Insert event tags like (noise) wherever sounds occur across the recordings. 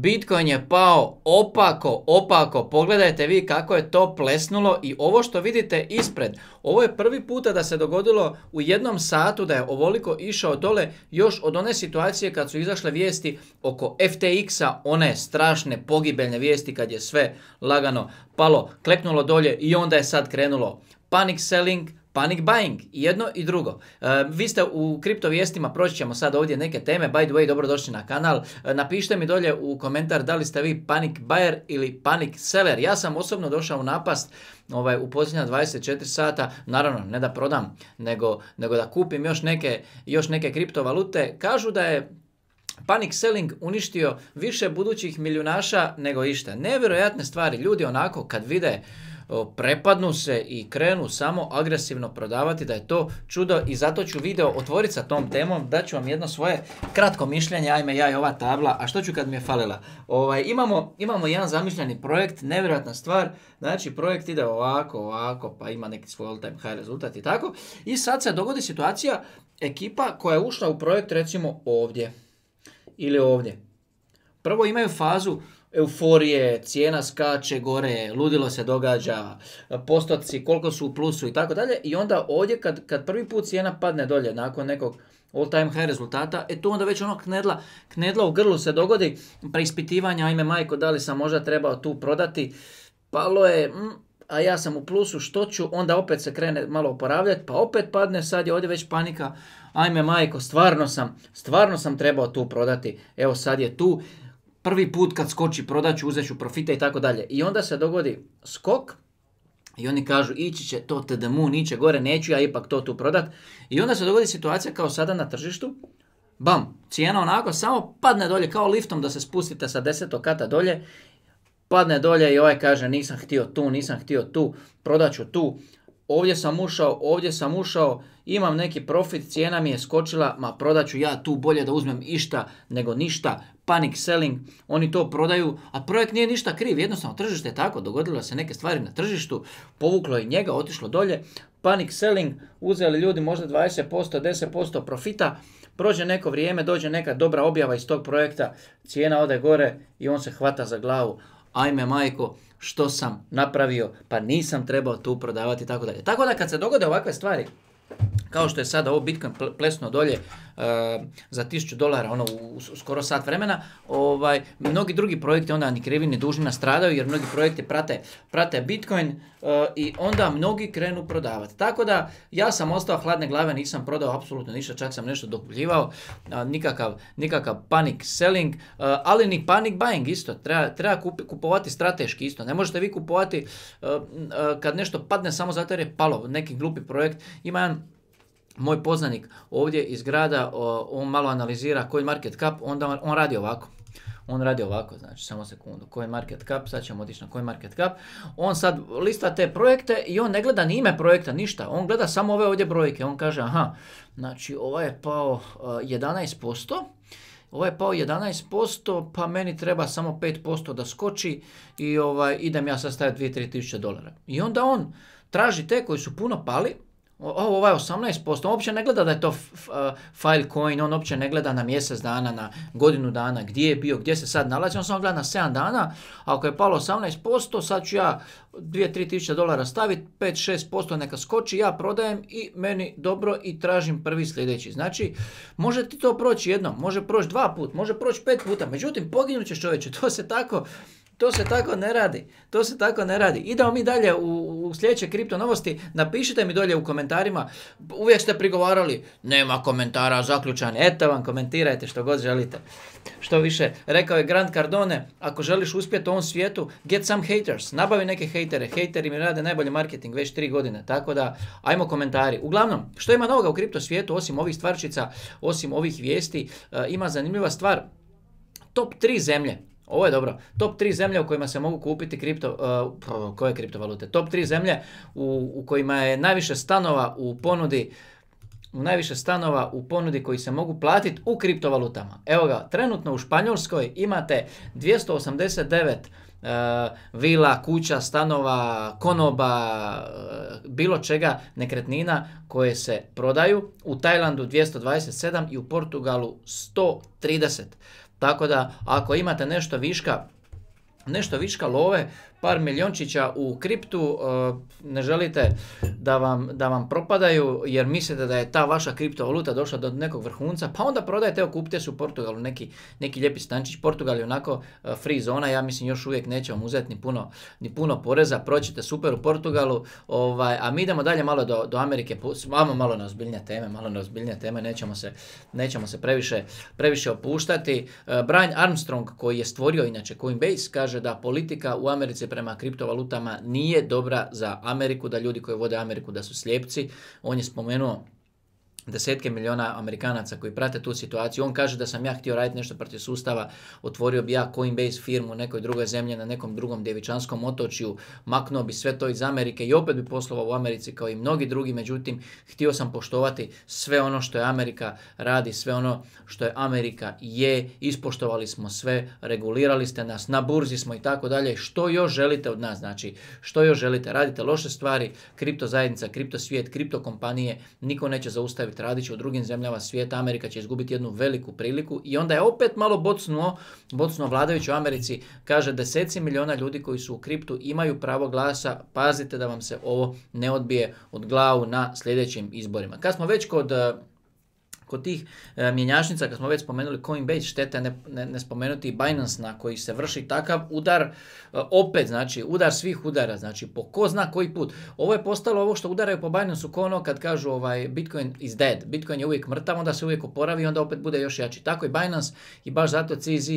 Bitcoin je pao opako, opako. Pogledajte vi kako je to plesnulo i ovo što vidite ispred. Ovo je prvi puta da se dogodilo u jednom satu da je ovoliko išao dole još od one situacije kad su izašle vijesti oko FTX-a, one strašne pogibeljne vijesti kad je sve lagano palo, kleknulo dolje i onda je sad krenulo. Panic selling, Panic buying, jedno i drugo. E, vi ste u kriptovijestima, proći ćemo sad ovdje neke teme, by the way, dobrodošli na kanal. E, napišite mi dolje u komentar da li ste vi panic buyer ili panic seller. Ja sam osobno došao u napast ovaj, u posljednja 24 sata, naravno ne da prodam, nego, nego da kupim još neke, još neke kriptovalute. Kažu da je Panic selling uništio više budućih milijunaša nego išta. Nevjerojatne stvari, ljudi onako kad vide prepadnu se i krenu samo agresivno prodavati da je to čudo i zato ću video otvoriti sa tom temom, da ću vam jedno svoje kratko mišljenje, ajme ja i ova tabla, a što ću kad mi je falila. Ovaj, imamo, imamo jedan zamišljeni projekt, nevjerojatna stvar, znači projekt ide ovako, ovako, pa ima neki svoj all time high rezultat i tako. I sad se dogodi situacija, ekipa koja je ušla u projekt recimo ovdje ili ovdje. Prvo imaju fazu euforije, cijena skače gore, ludilo se događa, postoci, koliko su u plusu i tako dalje. I onda ovdje kad, kad prvi put cijena padne dolje nakon nekog all time high rezultata, e tu onda već ono knedla, knedla u grlu se dogodi, preispitivanja, ajme majko, da li sam možda trebao tu prodati, palo je, mm, a ja sam u plusu, što ću, onda opet se krene malo oporavljati, pa opet padne, sad je ovdje već panika, ajme majko, stvarno sam, stvarno sam trebao tu prodati, evo sad je tu, prvi put kad skoči prodaću, uzeću profite i tako dalje. I onda se dogodi skok i oni kažu ići će to te demu, niće gore, neću ja ipak to tu prodat. I onda se dogodi situacija kao sada na tržištu, bam, cijena onako samo padne dolje kao liftom da se spustite sa desetog kata dolje, padne dolje i ovaj kaže nisam htio tu, nisam htio tu, prodat ću tu, ovdje sam ušao, ovdje sam ušao, imam neki profit, cijena mi je skočila, ma prodat ću ja tu bolje da uzmem išta nego ništa, panic selling, oni to prodaju, a projekt nije ništa kriv, jednostavno tržište je tako, dogodilo se neke stvari na tržištu, povuklo je njega, otišlo dolje, panic selling, uzeli ljudi možda 20%, 10% profita, prođe neko vrijeme, dođe neka dobra objava iz tog projekta, cijena ode gore i on se hvata za glavu, ajme majko, što sam napravio, pa nisam trebao tu prodavati i tako dalje. Tako da kad se dogode ovakve stvari, kao što je sada ovo Bitcoin plesno dolje e, za 1000 dolara ono u, skoro sat vremena, ovaj mnogi drugi projekti onda ni krivi ni dužni nastradaju jer mnogi projekti prate prate Bitcoin e, i onda mnogi krenu prodavati. Tako da ja sam ostao hladne glave, nisam prodao apsolutno ništa, čak sam nešto dokupljivao, nikakav nikakav panic selling, e, ali ni panic buying isto. Treba treba kupovati strateški isto. Ne možete vi kupovati kad nešto padne samo zato jer je palo neki glupi projekt. Ima jedan moj poznanik ovdje iz grada, on malo analizira koji market cap, onda on radi ovako. On radi ovako, znači, samo sekundu, koji market cap, sad ćemo otići na koji market cap. On sad lista te projekte i on ne gleda ni ime projekta, ništa. On gleda samo ove ovdje brojke. On kaže, aha, znači, ovaj je pao 11%, e, ovaj je pao 11%, pa meni treba samo 5% da skoči i ovaj, idem ja sad staviti 2-3 tisuće dolara. I onda on traži te koji su puno pali, o, ovaj 18%, on uopće ne gleda da je to Filecoin, on uopće ne gleda na mjesec dana, na godinu dana, gdje je bio, gdje se sad nalazi, on samo gleda na 7 dana, ako je palo 18%, sad ću ja 2-3 tisuća dolara staviti, 5-6% neka skoči, ja prodajem i meni dobro i tražim prvi sljedeći. Znači, može ti to proći jednom, može proći dva put, može proći pet puta, međutim, poginut ćeš čovječe, to se tako to se tako ne radi. To se tako ne radi. Idemo mi dalje u, u sljedeće kripto novosti. Napišite mi dolje u komentarima. Uvijek ste prigovarali, nema komentara, zaključan. Eto vam, komentirajte što god želite. Što više, rekao je Grant Cardone, ako želiš uspjeti u ovom svijetu, get some haters. Nabavi neke hejtere. Hejteri mi rade najbolji marketing već tri godine. Tako da, ajmo komentari. Uglavnom, što ima novoga u kripto svijetu, osim ovih stvarčica, osim ovih vijesti, e, ima zanimljiva stvar. Top 3 zemlje ovo je dobro. Top 3 zemlje u kojima se mogu kupiti kripto, uh, koje kriptovalute? Top 3 zemlje u, kojima je najviše stanova u ponudi u najviše stanova u ponudi koji se mogu platiti u kriptovalutama. Evo ga, trenutno u Španjolskoj imate 289 uh, vila, kuća, stanova, konoba, uh, bilo čega, nekretnina koje se prodaju. U Tajlandu 227 i u Portugalu 130. Tako da ako imate nešto viška, nešto viška love, par miliončića u kriptu, eh, ne želite da vam, da vam propadaju jer mislite da je ta vaša kriptovaluta došla do nekog vrhunca, pa onda prodajte, evo kupite su u Portugalu neki, neki lijepi stančić, Portugal je onako eh, free zona, ja mislim još uvijek neće vam uzeti ni puno, ni puno poreza, proćete super u Portugalu, ovaj, a mi idemo dalje malo do, do Amerike, vamo malo na ozbiljnije teme, malo na ozbiljnije teme, nećemo se, nećemo se previše, previše opuštati. Eh, Brian Armstrong koji je stvorio inače Coinbase kaže da politika u Americi prema kriptovalutama nije dobra za Ameriku, da ljudi koji vode Ameriku da su slijepci. On je spomenuo desetke miliona Amerikanaca koji prate tu situaciju. On kaže da sam ja htio raditi nešto protiv sustava, otvorio bi ja Coinbase firmu u nekoj drugoj zemlji na nekom drugom djevičanskom otočju, maknuo bi sve to iz Amerike i opet bi poslovao u Americi kao i mnogi drugi, međutim, htio sam poštovati sve ono što je Amerika radi, sve ono što je Amerika je, ispoštovali smo sve, regulirali ste nas, na burzi smo i tako dalje. Što još želite od nas? Znači, što još želite? Radite loše stvari, kripto zajednica, kripto svijet, kripto kompanije, niko neće zaustaviti opet u drugim zemljama svijeta, Amerika će izgubiti jednu veliku priliku i onda je opet malo bocnuo, bocnuo vladajući u Americi, kaže deseci miliona ljudi koji su u kriptu imaju pravo glasa, pazite da vam se ovo ne odbije od glavu na sljedećim izborima. Kad smo već kod kod tih e, mjenjačnica, kad smo već spomenuli Coinbase, štete ne, ne, ne spomenuti Binance na koji se vrši takav udar, e, opet znači udar svih udara, znači po ko zna koji put. Ovo je postalo ovo što udaraju po binance ko ono kad kažu ovaj Bitcoin is dead, Bitcoin je uvijek mrtav, onda se uvijek oporavi i onda opet bude još jači. Tako i Binance i baš zato CZ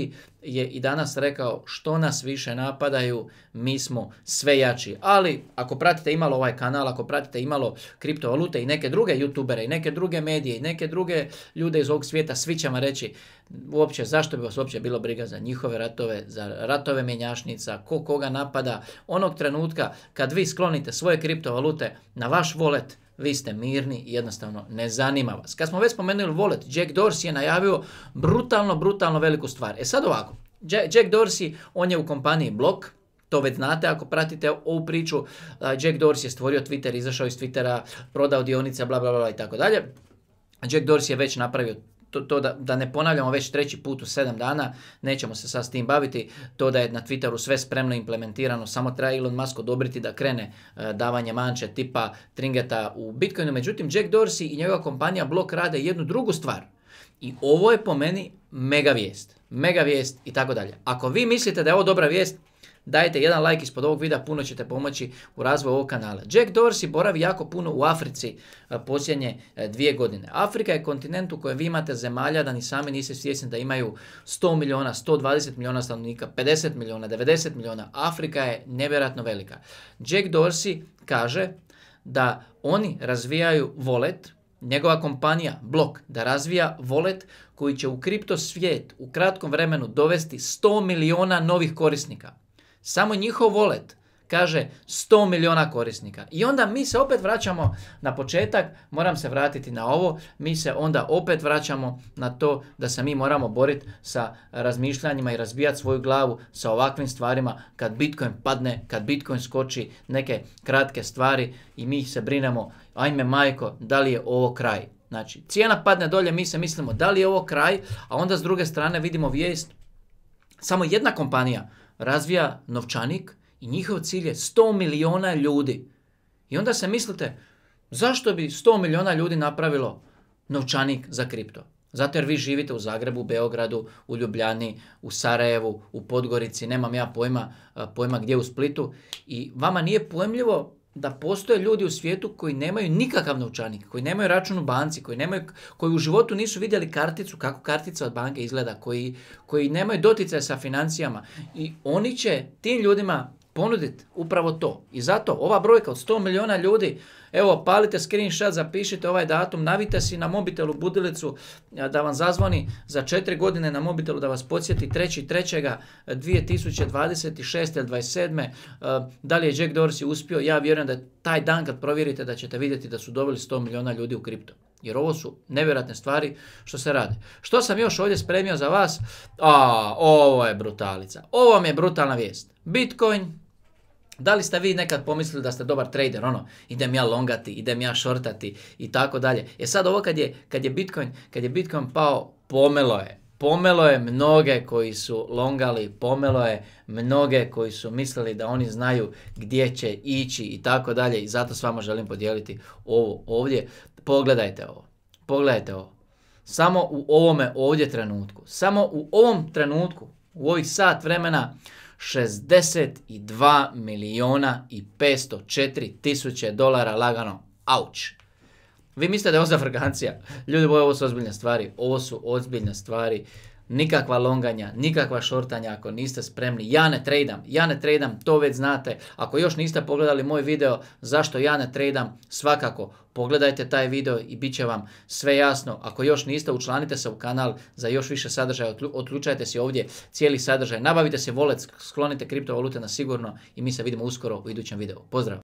je i danas rekao što nas više napadaju, mi smo sve jači. Ali ako pratite imalo ovaj kanal, ako pratite imalo kriptovalute i neke druge youtubere i neke druge medije i neke druge ljude iz ovog svijeta, svi vam reći uopće zašto bi vas uopće bilo briga za njihove ratove, za ratove mjenjačnica, ko koga napada. Onog trenutka kad vi sklonite svoje kriptovalute na vaš volet, vi ste mirni i jednostavno ne zanima vas. Kad smo već spomenuli volet, Jack Dorsey je najavio brutalno, brutalno veliku stvar. E sad ovako, Jack Dorsey, on je u kompaniji Block, to već znate ako pratite ovu priču. Jack Dorsey je stvorio Twitter, izašao iz Twittera, prodao dionice, bla bla bla i tako dalje. Jack Dorsey je već napravio to, to da, da, ne ponavljamo već treći put u sedam dana, nećemo se sad s tim baviti, to da je na Twitteru sve spremno implementirano, samo treba Elon Musk odobriti da krene e, davanje manče tipa Tringeta u Bitcoinu, međutim Jack Dorsey i njegova kompanija Block rade jednu drugu stvar. I ovo je po meni mega vijest, mega vijest i tako dalje. Ako vi mislite da je ovo dobra vijest, Dajte jedan like ispod ovog videa, puno ćete pomoći u razvoju ovog kanala. Jack Dorsey boravi jako puno u Africi e, posljednje e, dvije godine. Afrika je kontinent u kojem vi imate zemalja da ni sami niste svjesni da imaju 100 miliona, 120 miliona stanovnika, 50 miliona, 90 miliona. Afrika je nevjerojatno velika. Jack Dorsey kaže da oni razvijaju volet, njegova kompanija blok, da razvija volet koji će u kripto svijet u kratkom vremenu dovesti 100 miliona novih korisnika. Samo njihov volet kaže 100 miliona korisnika. I onda mi se opet vraćamo na početak, moram se vratiti na ovo, mi se onda opet vraćamo na to da se mi moramo boriti sa razmišljanjima i razbijati svoju glavu sa ovakvim stvarima kad Bitcoin padne, kad Bitcoin skoči, neke kratke stvari i mi se brinemo, ajme majko, da li je ovo kraj? Znači, cijena padne dolje, mi se mislimo da li je ovo kraj, a onda s druge strane vidimo vijest, samo jedna kompanija razvija novčanik i njihov cilj je 100 miliona ljudi. I onda se mislite, zašto bi 100 miliona ljudi napravilo novčanik za kripto? Zato jer vi živite u Zagrebu, Beogradu, u Ljubljani, u Sarajevu, u Podgorici, nemam ja pojma, pojma gdje u Splitu i vama nije pojemljivo da postoje ljudi u svijetu koji nemaju nikakav novčanik, koji nemaju račun u banci, koji, nemaju, koji u životu nisu vidjeli karticu, kako kartica od banke izgleda, koji, koji nemaju doticaja sa financijama. I oni će tim ljudima ponuditi upravo to. I zato ova brojka od 100 milijuna ljudi Evo, palite screenshot, zapišite ovaj datum, navite si na mobitelu budilicu da vam zazvoni za četiri godine na mobitelu da vas podsjeti 3.3.2026 ili 27. Da li je Jack Dorsey uspio? Ja vjerujem da taj dan kad provjerite da ćete vidjeti da su dobili 100 miliona ljudi u kripto. Jer ovo su nevjerojatne stvari što se rade. Što sam još ovdje spremio za vas? A, ovo je brutalica. Ovo vam je brutalna vijest. Bitcoin da li ste vi nekad pomislili da ste dobar trader, ono, idem ja longati, idem ja shortati i tako dalje. E sad ovo kad je, kad je Bitcoin, kad je Bitcoin pao, pomelo je. Pomelo je mnoge koji su longali, pomelo je mnoge koji su mislili da oni znaju gdje će ići i tako dalje i zato s vama želim podijeliti ovo ovdje. Pogledajte ovo, pogledajte ovo. Samo u ovome ovdje trenutku, samo u ovom trenutku, u ovih sat vremena 62 milijuna i 504 tisuće dolara lagano. Auč. Vi mislite da je ovo ljudi (laughs) Ljudi, ovo su ozbiljne stvari. Ovo su ozbiljne stvari nikakva longanja, nikakva šortanja ako niste spremni. Ja ne tradam, ja ne tradam, to već znate. Ako još niste pogledali moj video zašto ja ne tradam, svakako pogledajte taj video i bit će vam sve jasno. Ako još niste, učlanite se u kanal za još više sadržaja, otključajte se ovdje cijeli sadržaj, nabavite se volec, sklonite kriptovalute na sigurno i mi se vidimo uskoro u idućem videu. Pozdrav!